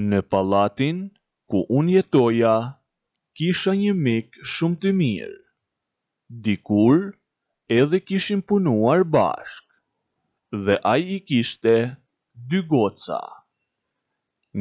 Në palatin ku unë jetoja, kisha një mik shumë të mirë. Dikur, edhe kishim punuar bashkë, dhe aj i kishte dy goca.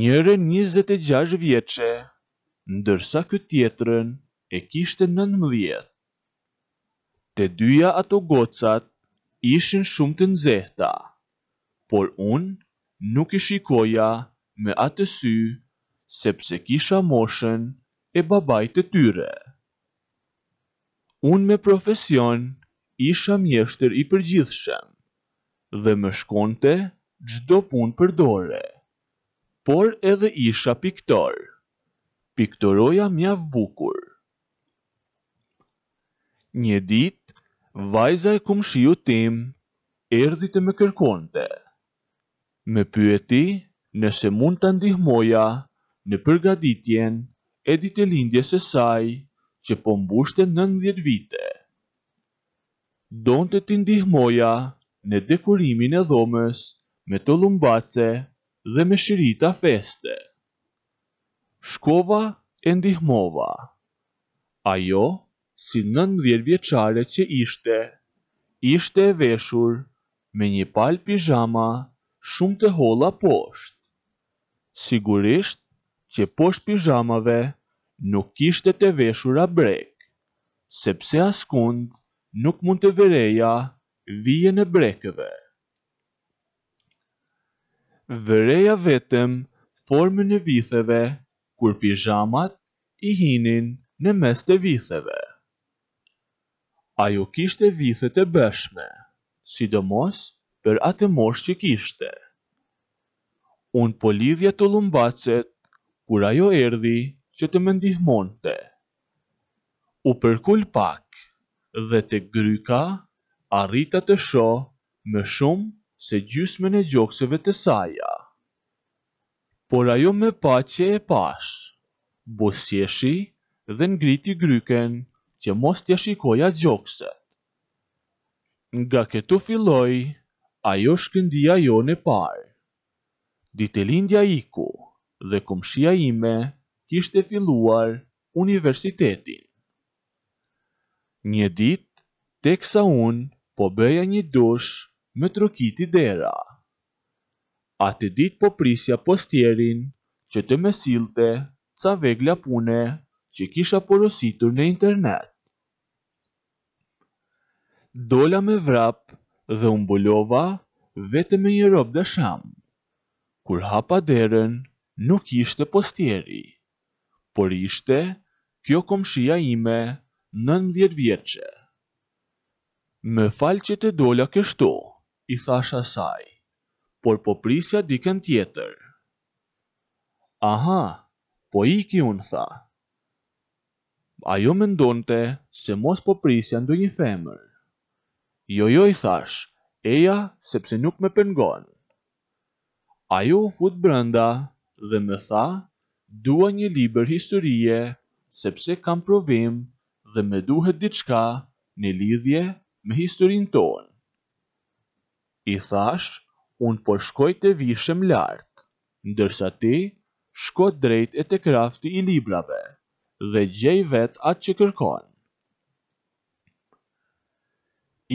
Njëre 26 vjeqe, ndërsa këtë tjetërën e kishte 19. Te dyja ato gocat ishin shumë të nzehta, por unë nuk i shikoja nështë me atë sy, sepse kisha moshën e babaj të tyre. Unë me profesion isha mjeshtër i përgjithshëm dhe më shkonte gjdo pun për dore, por edhe isha piktor. Piktoroja mjaf bukur. Një dit, vajza e kumë shiu tim, erdi të më kërkonte. Me pyeti, nëse mund të ndihmoja në përgaditjen e ditë lindjes e saj që po mbushte 90 vite. Donë të të ndihmoja në dekorimin e dhomës me të lumbace dhe me shirita feste. Shkova e ndihmova. Ajo, si 90 vjeqare që ishte, ishte e veshur me një pal pijama shumë të hola poshtë sigurisht që poshtë pijamave nuk kishte të veshura brek, sepse askund nuk mund të vereja vijen e brekëve. Vereja vetëm formën e vitheve kur pijamat i hinin në mes të vitheve. Ajo kishte vithet e bëshme, sidomos për atë mosh që kishte unë po lidhja të lumbacet, kur ajo erdi që të mendihmon ndihmonte. U përkull pak dhe të gryka, arrita të sho me shumë se gjysme në gjokseve të saja. Por ajo me pache e pash, busjeshi dhe ngriti gryken që mos tja shikoja gjokse. Nga këtu filloj, ajo shkëndia jo në parë. Dite lindja i ku dhe këmshia ime kishte filluar universitetin. Një dit, tek sa unë po bëja një dush me trokiti dera. A të dit po prisja postjerin që të mesilte ca vegla pune që kisha porositur në internet. Dola me vrap dhe umbulova vetë me një rob dëshamë kur hapa derën, nuk ishte postieri, por ishte kjo komshia ime në nëndjetë vjeqe. Me falë që të dola kështu, i thasha saj, por po prisja dikën tjetër. Aha, po i ki unë tha. Ajo me ndonëte se mos po prisja një femër. Jojo jo, i thash, eja sepse nuk me pëngonë. Ajo u fut brenda dhe më tha, "Dua një libër historie, sepse kam provim dhe më duhet diçka në lidhje me historinë tonë." I thash, "Un po shkoj të vishëm lart, ndërsa ti shko drejt e të krafti i librave dhe gjej vet atë që kërkon."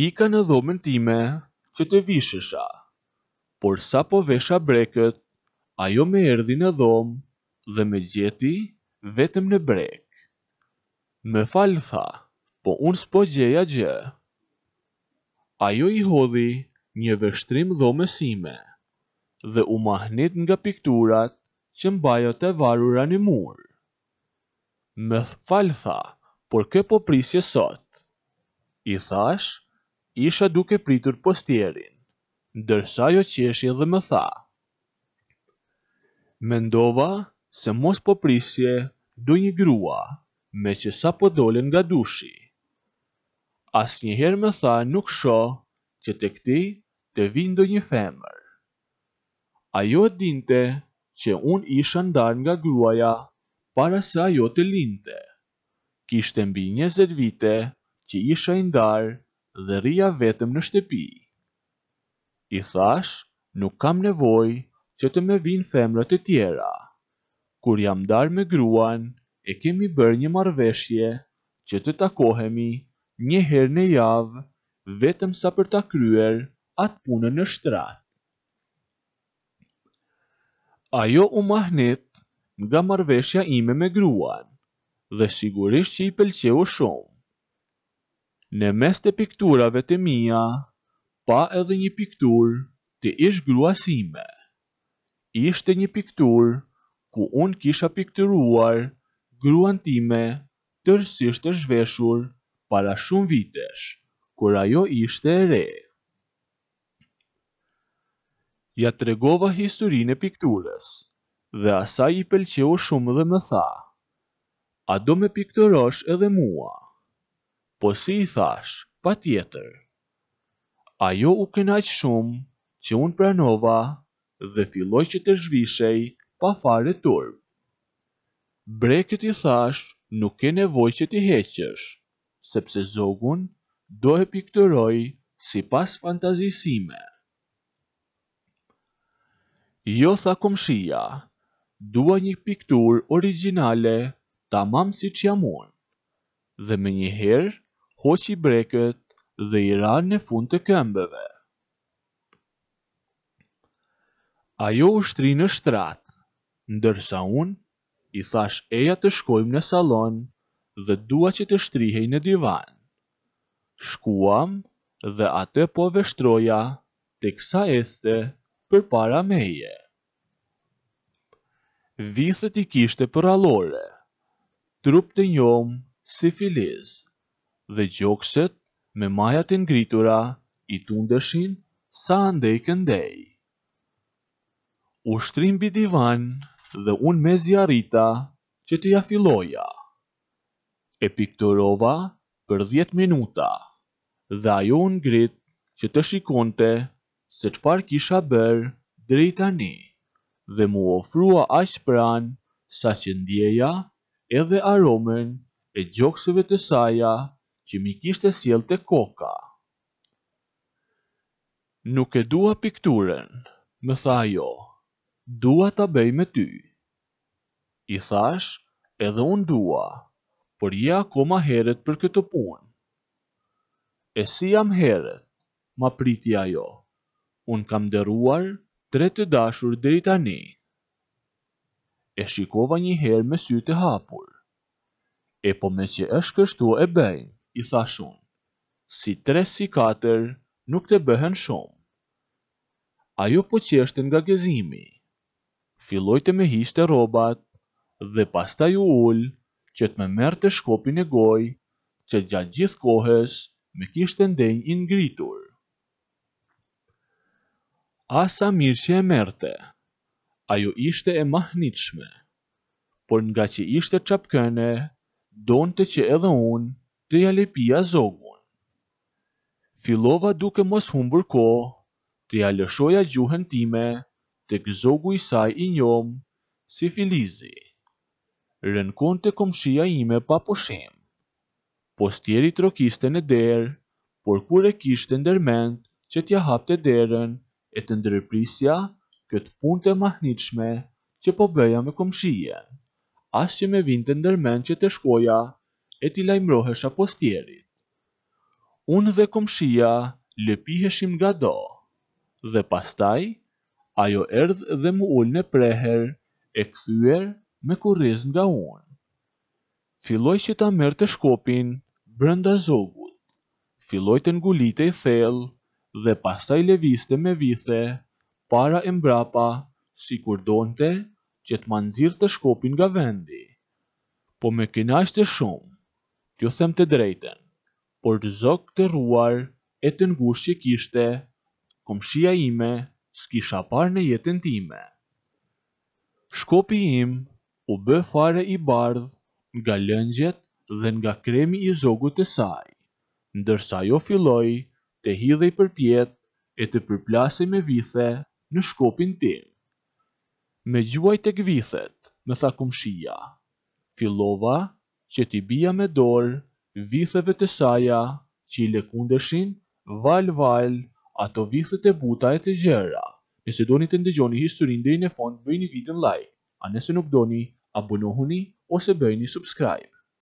I në dhomën time që të vishësha por sa po vesha brekët, ajo me erdi në dhomë dhe me gjeti vetëm në brek. Me falë tha, po unë s'po gjeja gjë. Ajo i hodhi një veshtrim dhome sime dhe u mahnit nga pikturat që mbajo të varura një murë. Me falë tha, por kë po prisje sot. I thash, isha duke pritur postierin ndërsa jo qeshi dhe më tha. Mendova se mos po prisje do një grua me që sa po dolin nga dushi. As njëherë më tha nuk sho që të këti të vindo një femër. Ajo dinte që unë isha ndar nga gruaja para se ajo të linte. Kishte mbi 20 vite që isha ndar dhe rria vetëm në shtepi i thash, nuk kam nevoj që të me vinë femrët e tjera. Kur jam darë me gruan, e kemi bërë një marveshje që të takohemi një herë në javë, vetëm sa për ta kryer atë punën në shtrat. Ajo u mahnit nga marveshja ime me gruan, dhe sigurisht që i pëlqeu shumë. Në mes të pikturave të mija, pa edhe një piktur të ish gruasime. Ishte një piktur ku unë kisha pikturuar gruan time tërsisht e zhveshur para shumë vitesh, kur ajo ishte e re. Ja të regova historinë e pikturës, dhe asa i pëlqeu shumë dhe më tha, a do me pikturosh edhe mua? Po si i thash, pa tjetër ajo u kënaq shumë që unë pranova dhe filloj që të zhvishej pa fare turp. Breket i thash nuk ke nevoj që t'i heqesh, sepse zogun do e pikturoj si pas fantazisime. Jo tha këmshia, dua një piktur originale tamam si që jam unë, dhe me një herë hoqi breket dhe i ranë në fund të këmbëve. Ajo u shtri në shtrat, ndërsa unë i thash eja të shkojmë në salon dhe dua që të shtrihej në divan. Shkuam dhe atë po veshtroja të kësa este për para meje. Vithët i kishte për alore, trup të njom si filiz, dhe gjokset me majat e ngritura, i tundëshin sa ndej këndej. U shtrim bi divan dhe un me zjarita që të ja filoja. E piktorova për 10 minuta dhe ajo në grit që të shikonte se të kisha bërë drejta ni dhe mu ofrua aqë pran sa që ndjeja edhe aromen e gjokseve të saja të që mi kishte siel të koka. Nuk e dua pikturen, më tha jo, dua ta bëj me ty. I thash, edhe unë dua, por je akoma heret për këtë punë. E si jam heret, ma priti ajo, unë kam deruar tre të dashur dheri tani. E shikova një herë me sy të hapur. E po me që është kështu e bejnë, i thashun, si tre si katër nuk të bëhen shumë. Ajo po qeshtë nga gëzimi. Filoj të me hishte robat dhe pasta ju ullë që të me mërë të shkopin e goj që gjatë gjithë kohës me kishtë ndenjë i ngritur. Asa mirë që e merte, ajo ishte e mahnitshme, por nga që ishte qapkëne, donë të që edhe unë të ja lepia zogun. Filova duke mos humbur ko, të ja lëshoja gjuhën time, të këzogu i saj i njom, si filizi. Rënkon të komëshia ime pa poshem. Postjeri trokiste në derë, por kur e kishtë ndërment që t'ja hapte derën e të ndërprisja këtë pun të mahnitshme që po bëja me komëshien. Asë që me vind të ndërment që të shkoja, e ti lajmërohesh apostjerit. Unë dhe komshia lëpiheshim nga do, dhe pastaj, ajo erdhë dhe mu ullë në preher, e këthyër me kuriz nga unë. Filoj që ta mërë të shkopin, brënda zogut, filoj të ngulite i thellë, dhe pastaj leviste me vithe, para e mbrapa, si kur donte, që të manzirë të shkopin nga vendi. Po me kënaqë shte shumë, t'ju them të drejten, por të zok të ruar e të ngush që kishte, kom ime s'kisha par në jetën time. Shkopi im u bë fare i bardh nga lëngjet dhe nga kremi i zogut të saj, ndërsa jo filloj të hidhej për pjet e të përplasej me vithe në shkopin tim. Me gjuaj të gvithet, me tha kumshia, fillova që t'i bia me dorë vithëve të saja që i lekundëshin val-val ato vithet e buta e të gjera. Nëse do një të ndëgjoni historinë dhe i në fondë, bëjni vitën like, a nëse nuk do një abonohuni ose bëjni subscribe.